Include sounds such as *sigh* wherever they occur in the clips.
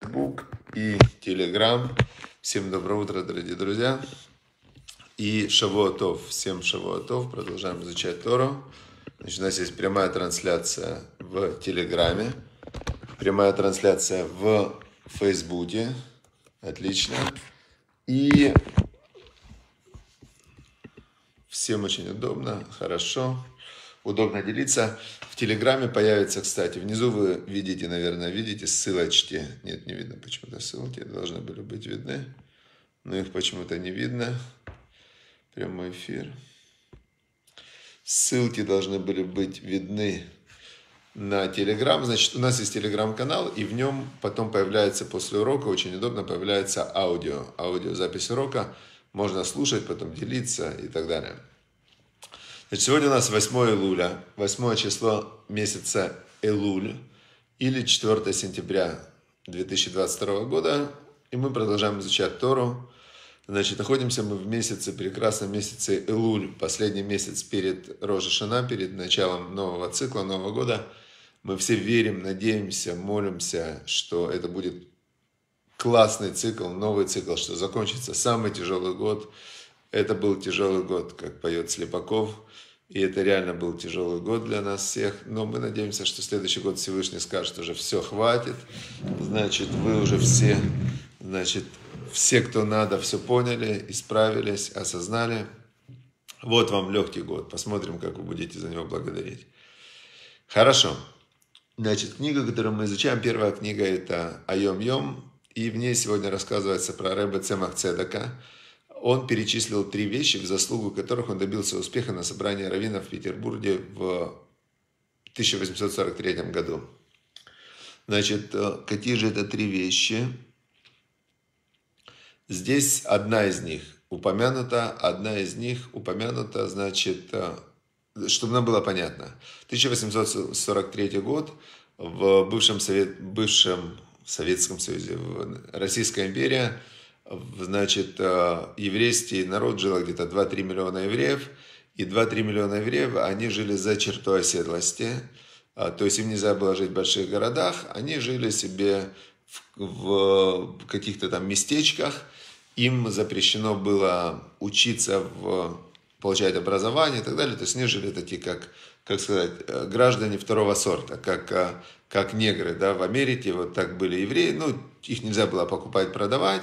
Facebook и Telegram. Всем доброе утро, дорогие друзья. И Шавуатов. Всем Шавуатов. Продолжаем изучать Тору. Значит, у нас есть прямая трансляция в Телеграме. Прямая трансляция в Фейсбуке. Отлично. И всем очень удобно, хорошо удобно делиться. В Телеграме появится, кстати, внизу вы видите, наверное, видите ссылочки. Нет, не видно почему-то ссылки, должны были быть видны. Но их почему-то не видно. Прямой эфир. Ссылки должны были быть видны на Телеграм. Значит, у нас есть Телеграм-канал, и в нем потом появляется после урока, очень удобно, появляется аудио. Аудиозапись урока. Можно слушать, потом делиться и так далее. Значит, сегодня у нас 8 Илуля, 8 число месяца Элуль, или 4 сентября 2022 года, и мы продолжаем изучать Тору. Значит, находимся мы в месяце, прекрасном месяце Элуль, последний месяц перед Рожешина, перед началом нового цикла, Нового года. Мы все верим, надеемся, молимся, что это будет классный цикл, новый цикл, что закончится самый тяжелый год – это был тяжелый год, как поет Слепаков. И это реально был тяжелый год для нас всех. Но мы надеемся, что следующий год Всевышний скажет уже все, хватит. Значит, вы уже все, значит, все, кто надо, все поняли, исправились, осознали. Вот вам легкий год. Посмотрим, как вы будете за него благодарить. Хорошо. Значит, книга, которую мы изучаем, первая книга это «Айом-йом», и в ней сегодня рассказывается про Рэбе Цемах Цедака, он перечислил три вещи, в заслугу которых он добился успеха на собрании раввинов в Петербурге в 1843 году. Значит, э, какие же это три вещи? Здесь одна из них упомянута, одна из них упомянута, значит, э, чтобы нам было понятно. 1843 год в бывшем, совет, бывшем Советском Союзе, в Российской Империи значит, э, еврейский народ жил где-то 2-3 миллиона евреев, и 2-3 миллиона евреев, они жили за чертой оседлости, а, то есть им нельзя было жить в больших городах, они жили себе в, в каких-то там местечках, им запрещено было учиться, в, получать образование и так далее, то есть они жили такие, как, как сказать, э, граждане второго сорта, как, э, как негры, да, в Америке вот так были евреи, ну, их нельзя было покупать, продавать,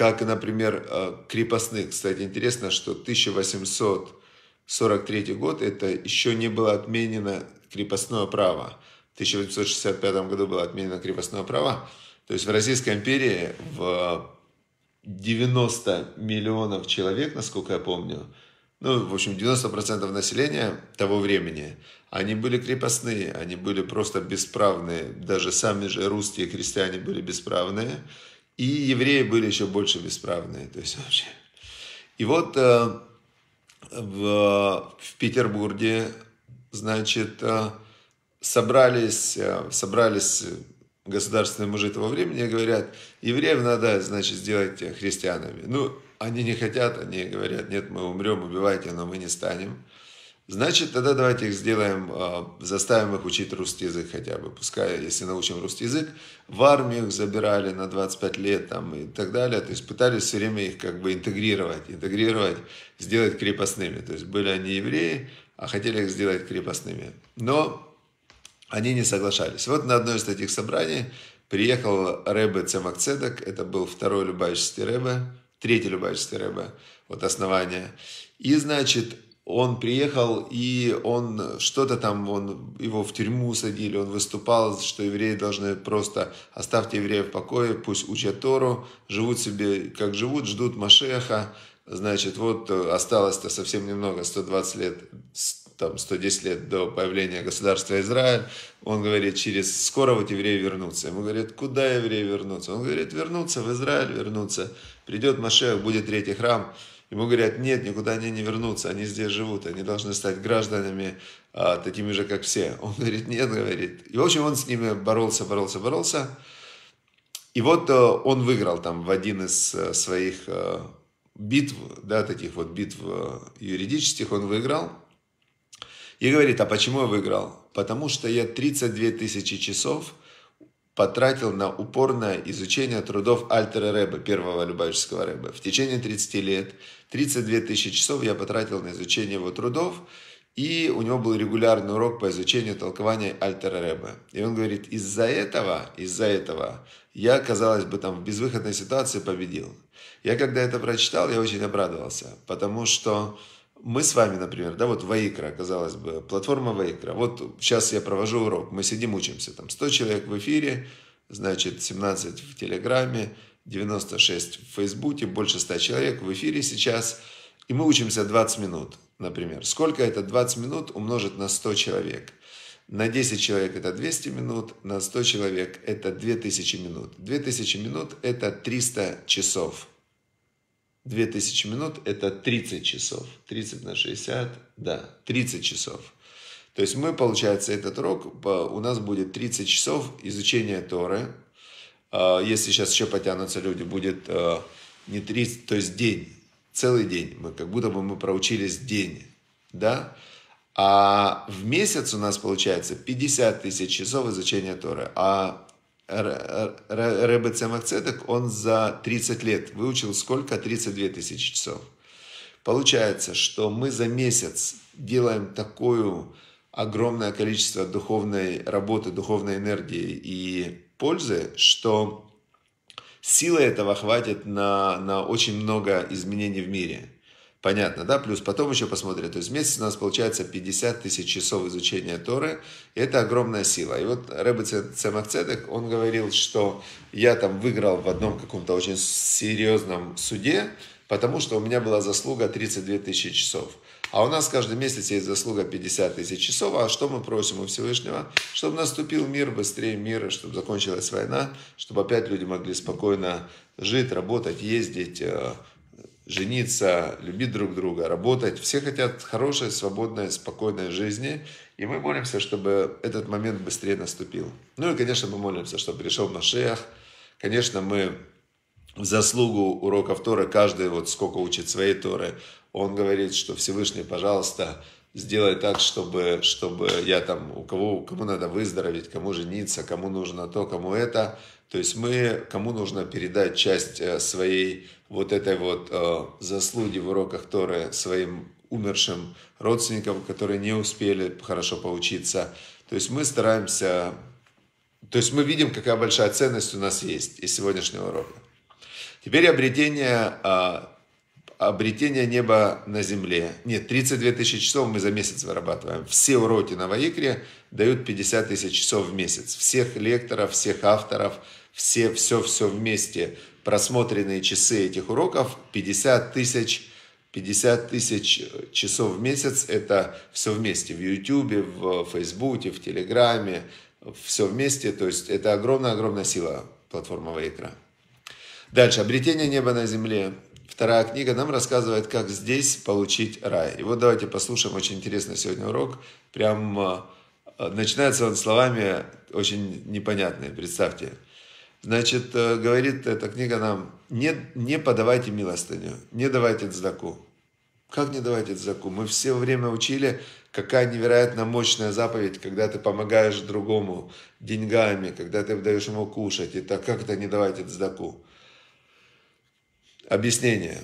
как, например, э, крепостных. Кстати, интересно, что 1843 год, это еще не было отменено крепостное право. В 1865 году было отменено крепостное право. То есть в Российской империи в 90 миллионов человек, насколько я помню, ну, в общем, 90% населения того времени, они были крепостные, они были просто бесправные, даже сами же русские крестьяне были бесправные, и евреи были еще больше бесправные. То есть вообще. И вот э, в, в Петербурге, значит, э, собрались, э, собрались государственные мужи того времени и говорят, евреев надо, значит, сделать христианами. Ну, они не хотят, они говорят, нет, мы умрем, убивайте, но мы не станем. Значит, тогда давайте их сделаем, а, заставим их учить русский язык хотя бы. Пускай, если научим русский язык, в армию их забирали на 25 лет там, и так далее. То есть пытались все время их как бы интегрировать, интегрировать, сделать крепостными. То есть были они евреи, а хотели их сделать крепостными. Но они не соглашались. Вот на одно из таких собраний приехал Рэбе Цемакцедек, это был второй любавический Рэбе, третий любавический Рэбе, вот основание. И, значит, он приехал, и он что-то там, он, его в тюрьму садили, он выступал, что евреи должны просто оставьте евреев в покое, пусть учат Тору, живут себе как живут, ждут Машеха, значит, вот э, осталось-то совсем немного, 120 лет, там 110 лет до появления государства Израиль, он говорит, через скоро вот евреи вернутся. Ему говорят, куда евреи вернутся? Он говорит, вернутся в Израиль, вернутся. Придет Машех, будет третий храм, Ему говорят, нет, никуда они не вернутся, они здесь живут, они должны стать гражданами а, такими же, как все. Он говорит, нет, говорит. И, в общем, он с ними боролся, боролся, боролся. И вот а, он выиграл там в один из а, своих а, битв, да, таких вот битв а, юридических, он выиграл. И говорит, а почему я выиграл? Потому что я 32 тысячи часов – потратил на упорное изучение трудов Альтера Рэба, первого любавического Рэба. В течение 30 лет, 32 тысячи часов я потратил на изучение его трудов, и у него был регулярный урок по изучению толкования Альтера Рэба. И он говорит, из-за этого, из-за этого я, казалось бы, там в безвыходной ситуации победил. Я когда это прочитал, я очень обрадовался, потому что мы с вами, например, да, вот Вайкра, казалось бы, платформа Вайкра. Вот сейчас я провожу урок, мы сидим, учимся, там 100 человек в эфире, значит, 17 в Телеграме, 96 в Фейсбуке, больше 100 человек в эфире сейчас, и мы учимся 20 минут, например. Сколько это 20 минут умножить на 100 человек? На 10 человек это 200 минут, на 100 человек это 2000 минут. 2000 минут это 300 часов – 2000 минут – это 30 часов. 30 на 60, да, 30 часов. То есть мы, получается, этот урок, у нас будет 30 часов изучения Торы. А, если сейчас еще потянутся люди, будет э, не 30, то есть день, целый день. Мы как будто бы мы проучились день, да? А в месяц у нас получается 50 тысяч часов изучения Торы. А Рэбе Цемахцедек, он за 30 лет выучил сколько? 32 тысячи часов. Получается, что мы за месяц делаем такое огромное количество духовной работы, духовной энергии и пользы, что силы этого хватит на, на очень много изменений в мире. Понятно, да? Плюс потом еще посмотрим. То есть в месяц у нас получается 50 тысяч часов изучения Торы. И это огромная сила. И вот Рэбе Цемахцедек, он говорил, что я там выиграл в одном каком-то очень серьезном суде, потому что у меня была заслуга 32 тысячи часов. А у нас каждый месяц есть заслуга 50 тысяч часов. А что мы просим у Всевышнего? Чтобы наступил мир, быстрее мира, чтобы закончилась война, чтобы опять люди могли спокойно жить, работать, ездить, э, жениться, любить друг друга, работать. Все хотят хорошей, свободной, спокойной жизни. И мы молимся, чтобы этот момент быстрее наступил. Ну и, конечно, мы молимся, чтобы пришел на Машех. Конечно, мы в заслугу уроков Торы, каждый вот сколько учит своей Торы, он говорит, что Всевышний, пожалуйста, сделай так, чтобы, чтобы я там, у кого, кому надо выздороветь, кому жениться, кому нужно то, кому это. То есть мы, кому нужно передать часть э, своей вот этой вот э, заслуги в уроках Торы своим умершим родственникам, которые не успели хорошо поучиться. То есть мы стараемся, то есть мы видим, какая большая ценность у нас есть из сегодняшнего урока. Теперь обретение, а, обретение неба на земле. Нет, 32 тысячи часов мы за месяц вырабатываем. Все уроки на Ваикре дают 50 тысяч часов в месяц. Всех лекторов, всех авторов – все, все, все вместе, просмотренные часы этих уроков 50 тысяч 50 тысяч э, часов в месяц – это все вместе. В Ютубе, в Фейсбуке, в Телеграме, все вместе. То есть это огромная-огромная сила платформового икра. Дальше. «Обретение неба на земле». Вторая книга нам рассказывает, как здесь получить рай. И вот давайте послушаем очень интересный сегодня урок. Прям э, начинается он словами очень непонятные. Представьте. Значит, э, говорит эта книга нам, не, не подавайте милостыню, не давайте дзаку. Как не давайте дзаку? Мы все время учили, какая невероятно мощная заповедь, когда ты помогаешь другому деньгами, когда ты даешь ему кушать. И так как это не давайте дзаку? Объяснение.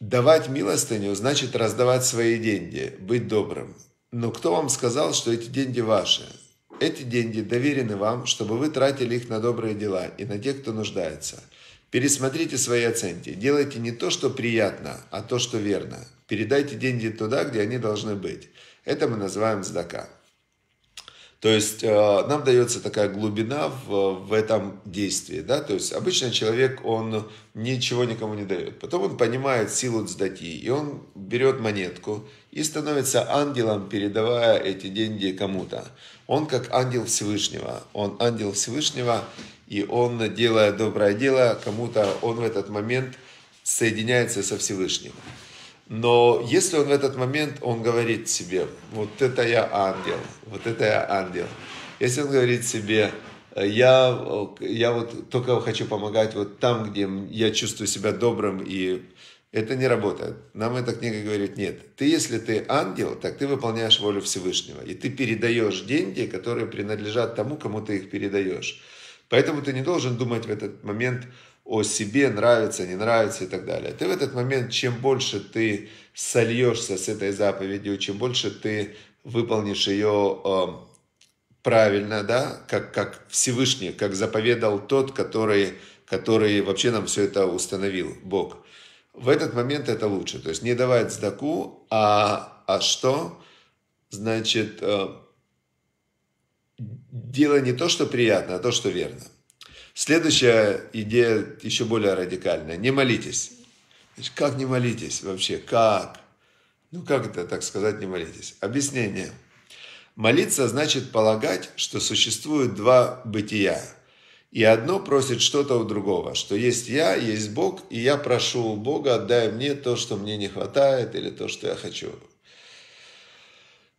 Давать милостыню значит раздавать свои деньги, быть добрым. Но кто вам сказал, что эти деньги ваши? Эти деньги доверены вам, чтобы вы тратили их на добрые дела и на тех, кто нуждается. Пересмотрите свои оценки. Делайте не то, что приятно, а то, что верно. Передайте деньги туда, где они должны быть. Это мы называем здака. То есть э, нам дается такая глубина в, в этом действии. Да? То есть обычно человек, он ничего никому не дает. Потом он понимает силу сдати, и он берет монетку и становится ангелом, передавая эти деньги кому-то. Он как ангел Всевышнего. Он ангел Всевышнего, и он, делая доброе дело, кому-то он в этот момент соединяется со Всевышним. Но если он в этот момент, он говорит себе, вот это я ангел, вот это я ангел. Если он говорит себе, «Э, я, э, я вот только хочу помогать вот там, где я чувствую себя добрым, и это не работает. Нам эта книга говорит, нет, ты если ты ангел, так ты выполняешь волю Всевышнего, и ты передаешь деньги, которые принадлежат тому, кому ты их передаешь. Поэтому ты не должен думать в этот момент, о себе, нравится, не нравится и так далее. Ты в этот момент, чем больше ты сольешься с этой заповедью, чем больше ты выполнишь ее э, эм, правильно, да, как, как Всевышний, как заповедал тот, который, который вообще нам все это установил, Бог. В этот момент это лучше. То есть не давать сдаку, а, а что? Значит, э, делай не то, что приятно, а то, что верно. Следующая идея еще более радикальная. Не молитесь. Как не молитесь вообще? Как? Ну как это так сказать, не молитесь? Объяснение. Молиться значит полагать, что существуют два бытия. И одно просит что-то у другого, что есть я, есть Бог, и я прошу у Бога, отдай мне то, что мне не хватает, или то, что я хочу.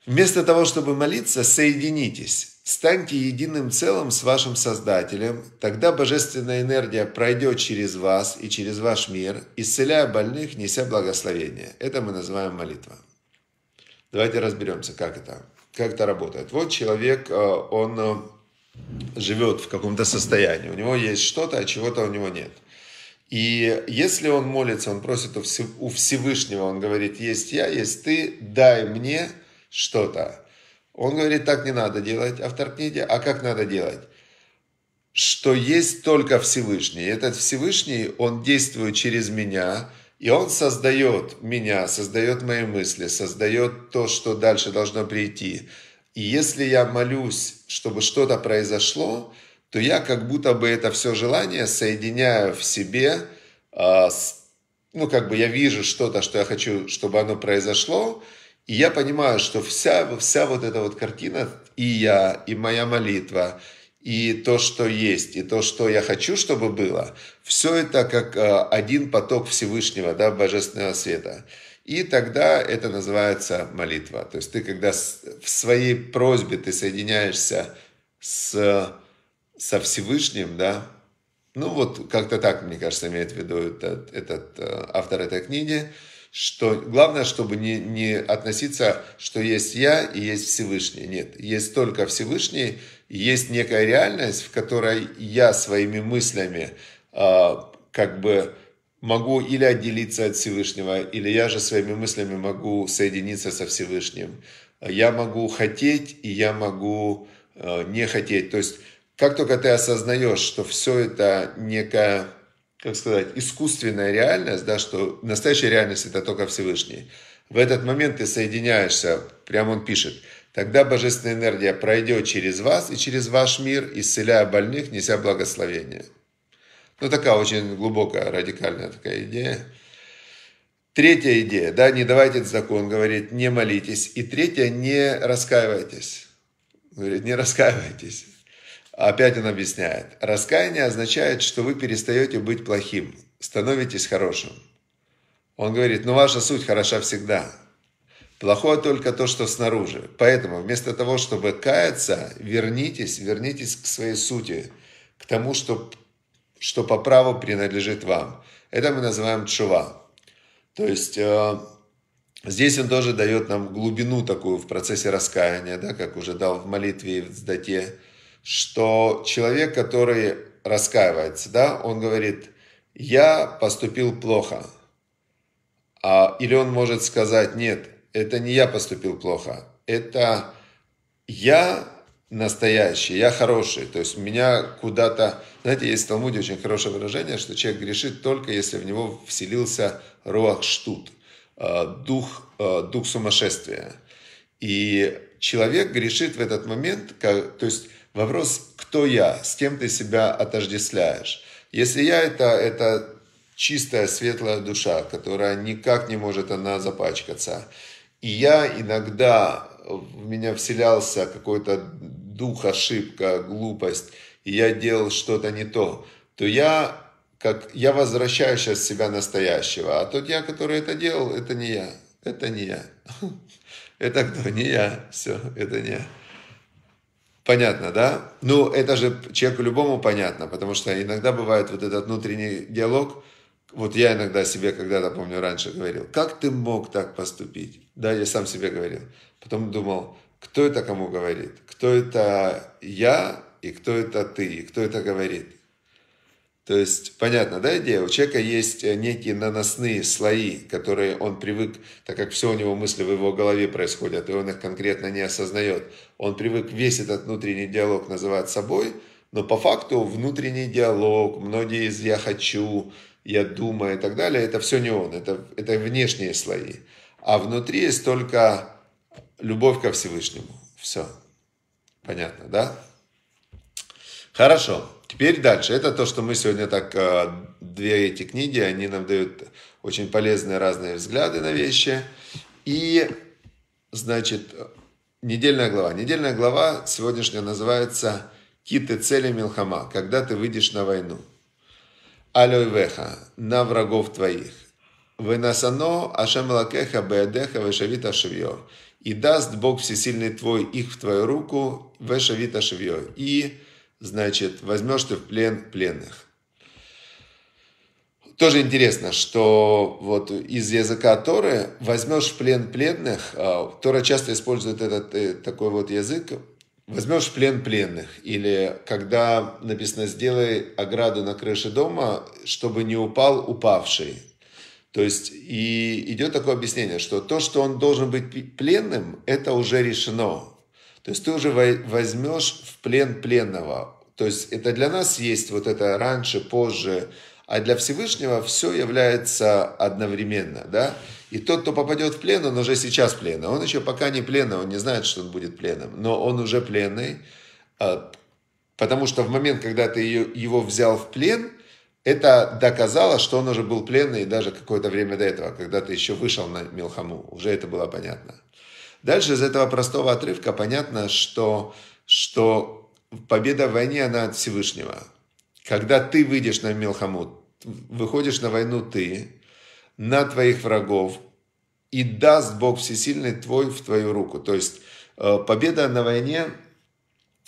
Вместо того, чтобы молиться, соединитесь, станьте единым целым с вашим Создателем, тогда божественная энергия пройдет через вас и через ваш мир, исцеляя больных, неся благословение. Это мы называем молитва. Давайте разберемся, как это, как это работает. Вот человек, э, он э, живет в каком-то состоянии, у него есть что-то, а чего-то у него нет. И если он молится, он просит у Всевышнего, он говорит, есть я, есть ты, дай мне что-то. Он говорит, так не надо делать, автор книги, а как надо делать? Что есть только Всевышний. Этот Всевышний, он действует через меня, и он создает меня, создает мои мысли, создает то, что дальше должно прийти. И если я молюсь, чтобы что-то произошло, то я как будто бы это все желание соединяю в себе а, ну, как бы я вижу что-то, что я хочу, чтобы оно произошло, и я понимаю, что вся, вся вот эта вот картина, и я, и моя молитва, и то, что есть, и то, что я хочу, чтобы было, все это как э, один поток Всевышнего, да, Божественного Света. И тогда это называется молитва. То есть ты, когда в своей просьбе ты соединяешься с, со Всевышним, да, ну вот как-то так, мне кажется, имеет в виду этот, этот э, автор этой книги, что главное, чтобы не, не относиться, что есть я и есть Всевышний. Нет, есть только Всевышний, есть некая реальность, в которой я своими мыслями э, как бы могу или отделиться от Всевышнего, или я же своими мыслями могу соединиться со Всевышним. Я могу хотеть, и я могу э, не хотеть. То есть, как только ты осознаешь, что все это некая как сказать, искусственная реальность, да, что настоящая реальность это только Всевышний. В этот момент ты соединяешься, прямо он пишет, тогда божественная энергия пройдет через вас и через ваш мир, исцеляя больных, неся благословение. Ну, такая очень глубокая, радикальная такая идея. Третья идея, да, не давайте закон, говорит, не молитесь. И третья, не раскаивайтесь. Говорит, не раскаивайтесь. Опять он объясняет. Раскаяние означает, что вы перестаете быть плохим, становитесь хорошим. Он говорит, ну ваша суть хороша всегда. Плохое только то, что снаружи. Поэтому вместо того, чтобы каяться, вернитесь, вернитесь к своей сути, к тому, что, что по праву принадлежит вам. Это мы называем чува. То есть э, здесь он тоже дает нам глубину такую в процессе раскаяния, да, как уже дал в молитве и в сдате что человек, который раскаивается, да, он говорит, я поступил плохо. А, или он может сказать, нет, это не я поступил плохо, это я настоящий, я хороший. То есть меня куда-то... Знаете, есть в Талмуде очень хорошее выражение, что человек грешит только если в него вселился руах штут, а, дух, а, дух сумасшествия. И человек грешит в этот момент, как, то есть Вопрос, кто я, с кем ты себя отождествляешь. Если я это, это чистая, светлая душа, которая никак не может она запачкаться. И я иногда, в меня вселялся какой-то дух, ошибка, глупость, и я делал что-то не то, то я как я возвращаю сейчас себя настоящего, а тот я, который это делал, это не я, это не я, *laughs* это кто, не я, все, это не я. Понятно, да? Ну, это же человеку любому понятно, потому что иногда бывает вот этот внутренний диалог. Вот я иногда себе когда-то, помню, раньше говорил, как ты мог так поступить? Да, я сам себе говорил. Потом думал, кто это кому говорит? Кто это я и кто это ты? И кто это говорит? То есть, понятно, да, идея? У человека есть э, некие наносные слои, которые он привык, так как все у него мысли в его голове происходят, и он их конкретно не осознает. Он привык весь этот внутренний диалог называть собой, но по факту внутренний диалог, многие из «я хочу», «я думаю» и так далее, это все не он, это, это внешние слои. А внутри есть только любовь ко Всевышнему. Все. Понятно, да? Хорошо. Теперь дальше. Это то, что мы сегодня так... Э, две эти книги, они нам дают очень полезные разные взгляды на вещи. И, значит, недельная глава. Недельная глава сегодняшняя называется «Киты цели Милхама», когда ты выйдешь на войну. Алёйвеха, на врагов твоих. Вынасано Ашем Лакеха Беадеха Вешавита Шевьо. И даст Бог Всесильный твой их в твою руку Вешавита Шевьо. И значит, возьмешь ты в плен пленных. Тоже интересно, что вот из языка Торы возьмешь в плен пленных, а, Тора часто использует этот э, такой вот язык, возьмешь в плен пленных, или когда написано «сделай ограду на крыше дома, чтобы не упал упавший». То есть и идет такое объяснение, что то, что он должен быть пленным, это уже решено. То есть ты уже возьмешь в плен пленного. То есть это для нас есть вот это раньше, позже, а для Всевышнего все является одновременно, да? И тот, кто попадет в плен, он уже сейчас пленный. Он еще пока не пленный, он не знает, что он будет пленным, но он уже пленный, а, потому что в момент, когда ты его взял в плен, это доказало, что он уже был пленный даже какое-то время до этого, когда ты еще вышел на Милхаму, уже это было понятно. Дальше из этого простого отрывка понятно, что, что победа в войне, она от Всевышнего. Когда ты выйдешь на Милхамут, выходишь на войну ты, на твоих врагов, и даст Бог Всесильный твой в твою руку. То есть э, победа на войне,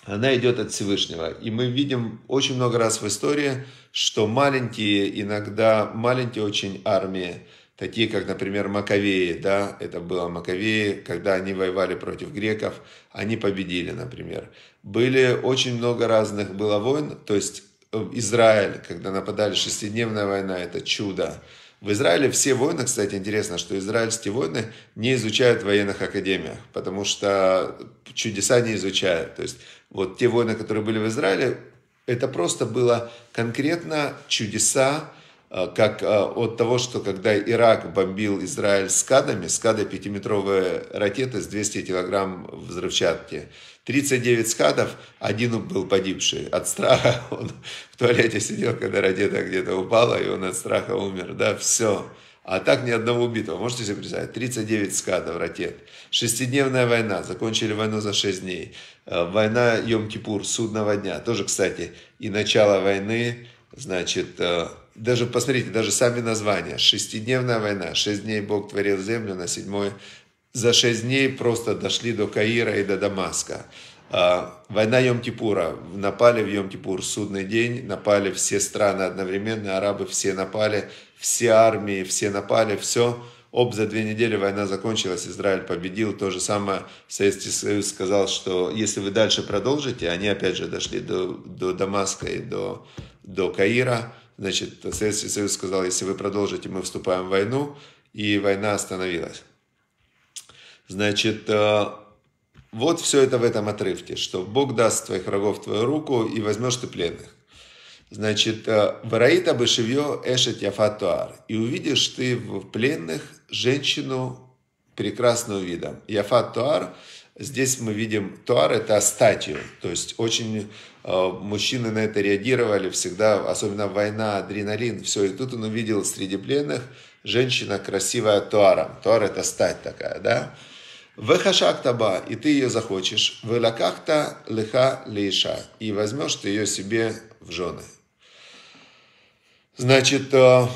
она идет от Всевышнего. И мы видим очень много раз в истории, что маленькие, иногда маленькие очень армии, такие как, например, Маковеи, да, это было Маковеи, когда они воевали против греков, они победили, например. Были очень много разных было войн, то есть э, Израиль, когда нападали шестидневная война, это чудо. В Израиле все войны, кстати, интересно, что израильские войны не изучают в военных академиях, потому что чудеса не изучают. То есть вот те войны, которые были в Израиле, это просто было конкретно чудеса, Э, как э, от того, что когда Ирак бомбил Израиль скадами, скады пятиметровые ракеты с 200 килограмм взрывчатки. 39 скадов, один был погибший от страха, *laughs* он в туалете сидел, когда ракета где-то упала, и он от страха умер, да, все. А так ни одного убитого. Можете себе представить? 39 скадов ракет. Шестидневная война. Закончили войну за 6 дней. Э, война Йом-Кипур, судного дня. Тоже, кстати, и начало войны, значит, даже посмотрите, даже сами названия. Шестидневная война. Шесть дней Бог творил землю, на седьмой за шесть дней просто дошли до Каира и до Дамаска. А, война Йом-Кипура. Напали в Йом-Кипур судный день, напали все страны одновременно, арабы все напали, все армии, все напали, все. Об за две недели война закончилась, Израиль победил. То же самое Советский Союз сказал, что если вы дальше продолжите, они опять же дошли до, до Дамаска и до, до Каира – Значит, Советский Союз сказал, если вы продолжите, мы вступаем в войну, и война остановилась. Значит, э, вот все это в этом отрывке, что Бог даст твоих врагов твою руку и возьмешь ты пленных. Значит, э, «Вараита бешевье эшет яфатуар» и увидишь ты в пленных женщину прекрасного вида. Яфатуар Здесь мы видим туар – это статью, то есть очень э, мужчины на это реагировали всегда, особенно война, адреналин, все. И тут он увидел среди пленных женщина красивая туаром. Туар – это стать такая, да? Вехашактаба, и ты ее захочешь. Велакахта лиха лиша, и возьмешь ты ее себе в жены. Значит, э,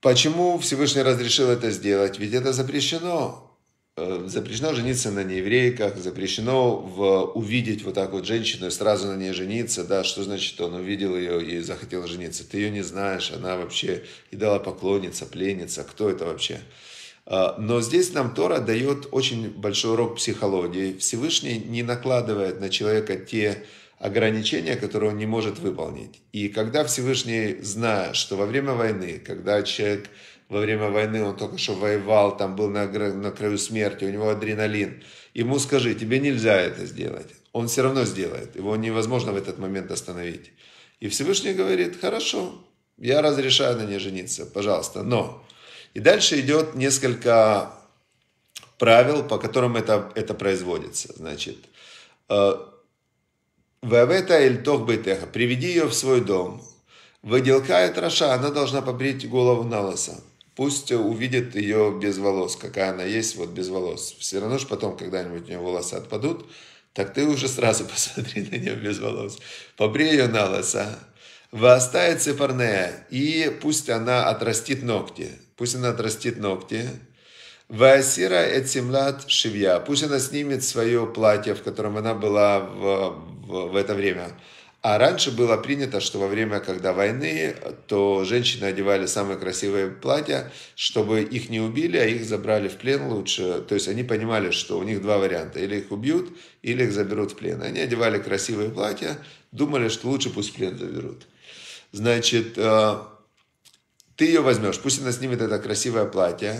почему Всевышний разрешил это сделать? Ведь это запрещено Э, запрещено жениться на нееврейках, запрещено в, увидеть вот так вот женщину и сразу на ней жениться, да, что значит он увидел ее и захотел жениться, ты ее не знаешь, она вообще поклонница, пленница, кто это вообще? А, но здесь нам Тора дает очень большой урок психологии. Всевышний не накладывает на человека те ограничения, которые он не может выполнить. И когда Всевышний знает, что во время войны, когда человек во время войны, он только что воевал, там был на, на краю смерти, у него адреналин. Ему скажи, тебе нельзя это сделать. Он все равно сделает, его невозможно в этот момент остановить. И Всевышний говорит, хорошо, я разрешаю на ней жениться, пожалуйста, но... И дальше идет несколько правил, по которым это, это производится. Значит, э, Вавета эль тох бейтеха, приведи ее в свой дом. Выделка и траша, она должна побрить голову на лосо. Пусть увидит ее без волос, какая она есть, вот без волос. Все равно же потом когда-нибудь у нее волосы отпадут, так ты уже сразу *laughs* посмотри на нее без волос. Побрей ее на лоса. Востай цифернея, и пусть она отрастит ногти. Пусть она отрастит ногти. Васира Эцимлат Шивья. Пусть она снимет свое платье, в котором она была в, в, в это время. А раньше было принято, что во время, когда войны, то женщины одевали самые красивые платья, чтобы их не убили, а их забрали в плен лучше. То есть они понимали, что у них два варианта. Или их убьют, или их заберут в плен. Они одевали красивые платья, думали, что лучше пусть в плен заберут. Значит, э, ты ее возьмешь, пусть она снимет это красивое платье,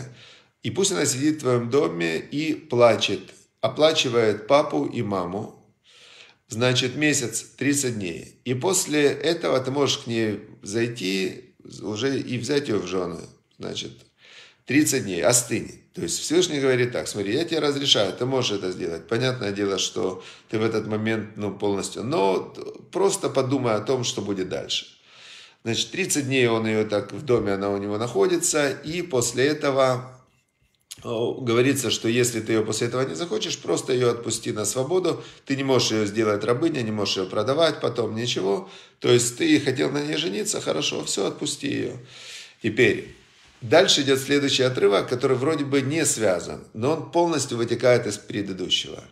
и пусть она сидит в твоем доме и плачет, оплачивает папу и маму, значит, месяц, 30 дней. И после этого ты можешь к ней зайти уже и взять ее в жены. Значит, 30 дней, остынь. То есть Всевышний говорит так, смотри, я тебе разрешаю, ты можешь это сделать. Понятное дело, что ты в этот момент ну, полностью... Но просто подумай о том, что будет дальше. Значит, 30 дней он ее так в доме, она у него находится, и после этого Э, говорится, что если ты ее после этого не захочешь, просто ее отпусти на свободу. Ты не можешь ее сделать рабыня, не можешь ее продавать, потом ничего. То есть ты хотел на ней жениться, хорошо, все, отпусти ее. Теперь, дальше идет следующий отрывок, который вроде бы не связан, но он полностью вытекает из предыдущего.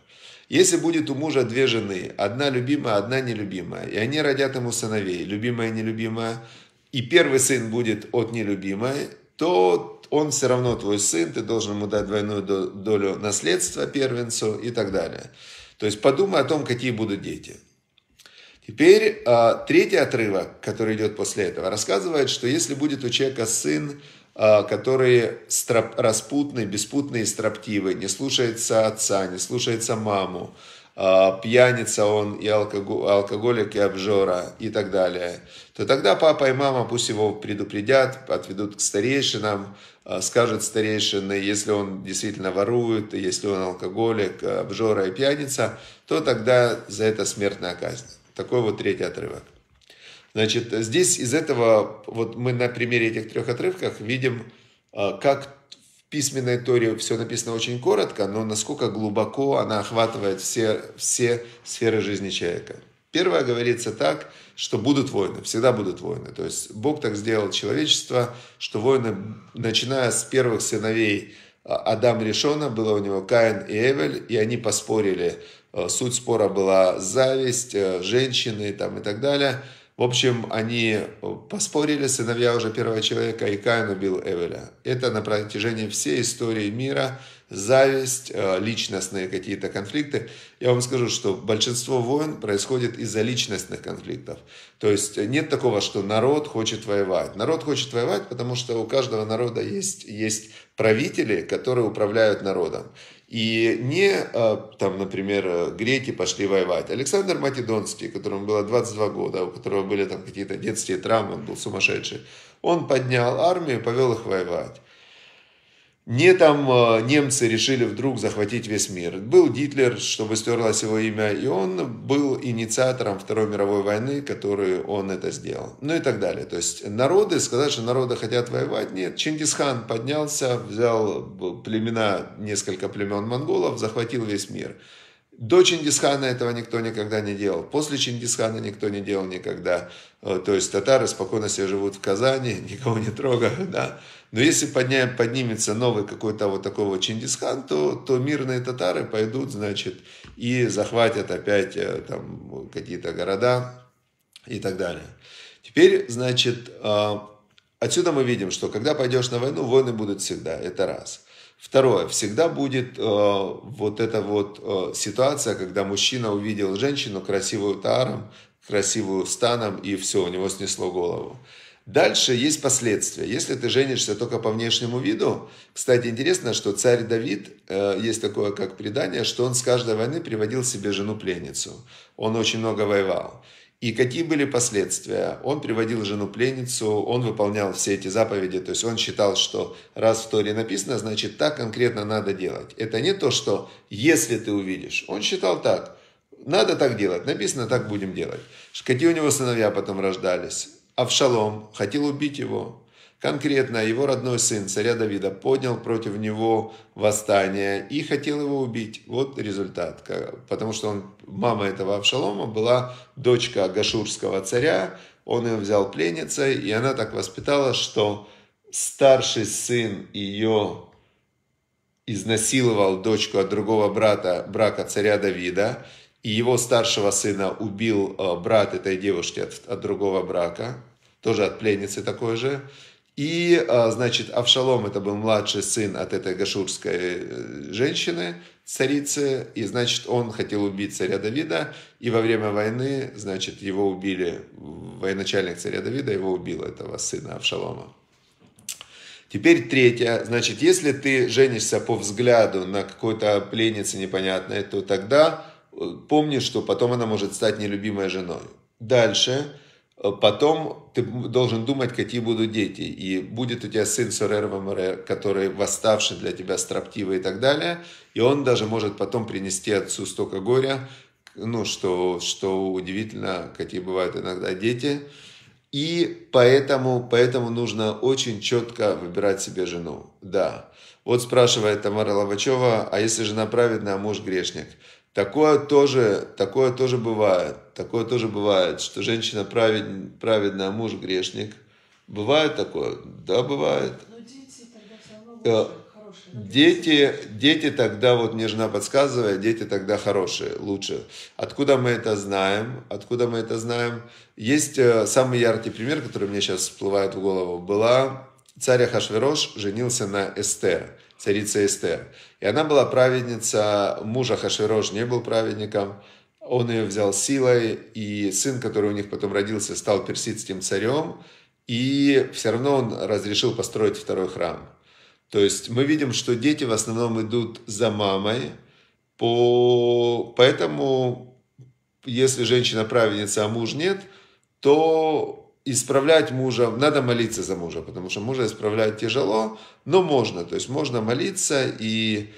Если будет у мужа две жены, одна любимая, одна нелюбимая, и они родят ему сыновей, любимая и нелюбимая, и первый сын будет от нелюбимой, то он все равно твой сын, ты должен ему дать двойную долю наследства первенцу и так далее. То есть подумай о том, какие будут дети. Теперь а, третий отрывок, который идет после этого, рассказывает, что если будет у человека сын, а, который строп, распутный, беспутный и строптивый, не слушается отца, не слушается маму, а, пьяница он и алкоголик, и обжора, и так далее, то тогда папа и мама пусть его предупредят, отведут к старейшинам, Э, скажет старейшины, если он действительно ворует, если он алкоголик, э, обжора и пьяница, то тогда за это смертная казнь. Такой вот третий отрывок. Значит, здесь из этого, вот мы на примере этих трех отрывков видим, э, как в письменной Торе все написано очень коротко, но насколько глубоко она охватывает все, все сферы жизни человека. Первое говорится так, что будут войны, всегда будут войны. То есть Бог так сделал человечество, что войны, начиная с первых сыновей а, Адам Решона, было у него Каин и Эвель, и они поспорили. Э, суть спора была зависть, э, женщины там и так далее – в общем, они э, поспорили, сыновья уже первого человека, и Каин убил Эвеля. Это на протяжении всей истории мира зависть, э, личностные какие-то конфликты. Я вам скажу, что большинство войн происходит из-за личностных конфликтов. То есть нет такого, что народ хочет воевать. Народ хочет воевать, потому что у каждого народа есть, есть правители, которые управляют народом. И не, э, там, например, э, греки пошли воевать. Александр Македонский, которому было 22 года, у которого были там какие-то детские травмы, он был сумасшедший, он поднял армию повел их воевать. Не там э, немцы решили вдруг захватить весь мир. Был Гитлер, чтобы стерлось его имя, и он был инициатором Второй мировой войны, которую он это сделал. Ну и так далее. То есть народы, сказать, что народы хотят воевать, нет. Чингисхан поднялся, взял племена, несколько племен монголов, захватил весь мир. До Чингисхана этого никто никогда не делал. После Чингисхана никто не делал никогда. Э, то есть татары спокойно себе живут в Казани, *laughs* никого не трогают, да. Но если подним, поднимется новый какой-то вот такой вот Чингисхан, то, то мирные татары пойдут, значит, и захватят опять э, там какие-то города и так далее. Теперь, значит, э, отсюда мы видим, что когда пойдешь на войну, войны будут всегда, это раз. Второе, всегда будет э, вот эта вот э, ситуация, когда мужчина увидел женщину красивую таром, красивую станом, и все, у него снесло голову. Дальше есть последствия. Если ты женишься только по внешнему виду, кстати, интересно, что царь Давид, э, есть такое как предание, что он с каждой войны приводил себе жену-пленницу. Он очень много воевал. И какие были последствия? Он приводил жену пленницу, он выполнял все эти заповеди, то есть он считал, что раз в Торе написано, значит так конкретно надо делать. Это не то, что если ты увидишь. Он считал так, надо так делать, написано так будем делать. Какие у него сыновья потом рождались? Авшалом хотел убить его. Конкретно его родной сын, царя Давида, поднял против него восстание и хотел его убить. Вот результат. Потому что он, мама этого Авшалома была дочка Гашурского царя. Он ее взял пленницей, и она так воспитала, что старший сын ее изнасиловал дочку от другого брата, брака царя Давида и его старшего сына убил э, брат этой девушки от, от другого брака, тоже от пленницы такой же. И, э, значит, Авшалом, это был младший сын от этой гашурской э, женщины, царицы, и, значит, он хотел убить царя Давида, и во время войны, значит, его убили, военачальник царя Давида его убил, этого сына Авшалома. Теперь третье, значит, если ты женишься по взгляду на какой-то пленнице непонятной, то тогда помни, что потом она может стать нелюбимой женой. Дальше, э, потом ты должен думать, какие будут дети. И будет у тебя сын Сурервамре, который восставший для тебя строптивый и так далее. И он даже может потом принести отцу столько горя, ну, что, что удивительно, какие бывают иногда дети. И поэтому, поэтому нужно очень четко выбирать себе жену. Да. Вот спрашивает Тамара Лобачева, а если жена праведная, а муж грешник? Такое тоже, такое тоже бывает. Такое тоже бывает, что женщина правед, праведная, а муж грешник. Бывает такое? Да, бывает. Но ну, дети тогда все равно э, лучше, Дети, дети тогда, вот мне жена подсказывает, дети тогда хорошие, лучше. Откуда мы это знаем? Откуда мы это знаем? Есть э, самый яркий пример, который мне сейчас всплывает в голову. Была царь Ахашверош женился на Эстер царица Эстер. И она была праведница, мужа Хаширош не был праведником, он ее взял силой, и сын, который у них потом родился, стал персидским царем, и все равно он разрешил построить второй храм. То есть мы видим, что дети в основном идут за мамой, по... поэтому если женщина праведница, а муж нет, то исправлять мужа, надо молиться за мужа, потому что мужа исправлять тяжело, но можно, то есть можно молиться и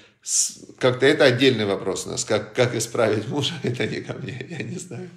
как-то это отдельный вопрос у нас, как, как исправить мужа, *laughs* это не ко мне, я не знаю,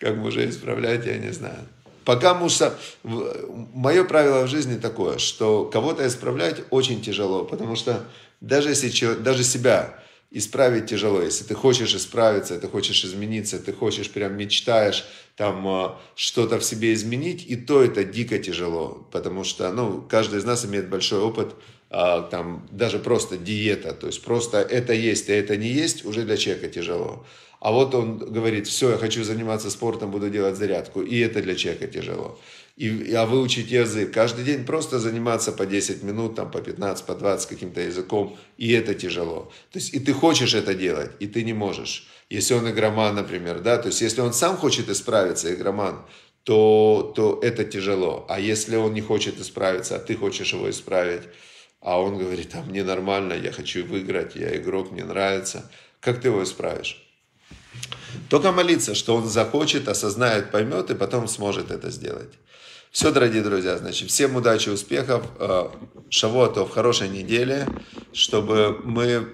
как мужа исправлять, я не знаю. Пока муж сам... Мое правило в жизни такое, что кого-то исправлять очень тяжело, потому что даже, если, даже себя исправить тяжело. Если ты хочешь исправиться, ты хочешь измениться, ты хочешь, прям мечтаешь там э, что-то в себе изменить, и то это дико тяжело, потому что, ну, каждый из нас имеет большой опыт, э, там, даже просто диета, то есть просто это есть, а это не есть, уже для человека тяжело. А вот он говорит, все, я хочу заниматься спортом, буду делать зарядку, и это для человека тяжело и, а выучить язык. Каждый день просто заниматься по 10 минут, там, по 15, по 20 каким-то языком, и это тяжело. То есть и ты хочешь это делать, и ты не можешь. Если он игроман, например, да, то есть если он сам хочет исправиться, игроман, то, то это тяжело. А если он не хочет исправиться, а ты хочешь его исправить, а он говорит, а мне нормально, я хочу выиграть, я игрок, мне нравится, как ты его исправишь? Только молиться, что он захочет, осознает, поймет и потом сможет это сделать. Все, дорогие друзья, значит, всем удачи, успехов, э, шавуатов, хорошей недели, чтобы мы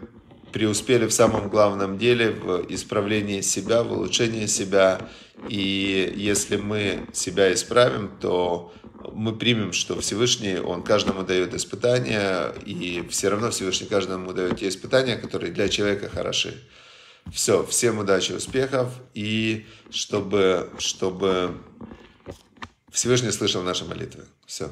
преуспели в самом главном деле, в исправлении себя, в улучшении себя. И если мы себя исправим, то мы примем, что Всевышний, Он каждому дает испытания, и все равно Всевышний каждому дает те испытания, которые для человека хороши. Все, всем удачи, успехов, и чтобы, чтобы Всевышний слышал наши молитвы. Все.